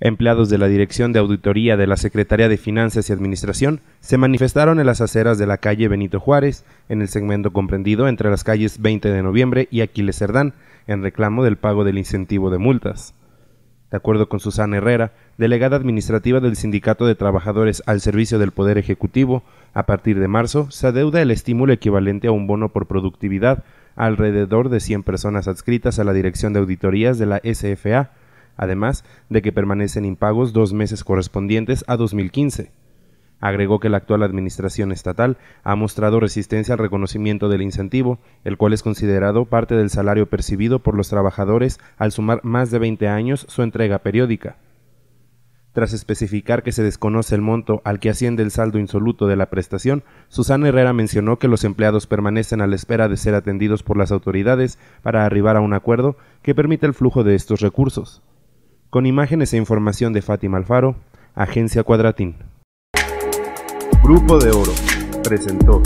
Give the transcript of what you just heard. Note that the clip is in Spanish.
Empleados de la Dirección de Auditoría de la Secretaría de Finanzas y Administración se manifestaron en las aceras de la calle Benito Juárez, en el segmento comprendido entre las calles 20 de noviembre y Aquiles Cerdán, en reclamo del pago del incentivo de multas. De acuerdo con Susana Herrera, delegada administrativa del Sindicato de Trabajadores al servicio del Poder Ejecutivo, a partir de marzo se adeuda el estímulo equivalente a un bono por productividad a alrededor de 100 personas adscritas a la Dirección de Auditorías de la SFA además de que permanecen impagos dos meses correspondientes a 2015. Agregó que la actual administración estatal ha mostrado resistencia al reconocimiento del incentivo, el cual es considerado parte del salario percibido por los trabajadores al sumar más de 20 años su entrega periódica. Tras especificar que se desconoce el monto al que asciende el saldo insoluto de la prestación, Susana Herrera mencionó que los empleados permanecen a la espera de ser atendidos por las autoridades para arribar a un acuerdo que permita el flujo de estos recursos. Con imágenes e información de Fátima Alfaro, Agencia Cuadratín. Grupo de Oro presentó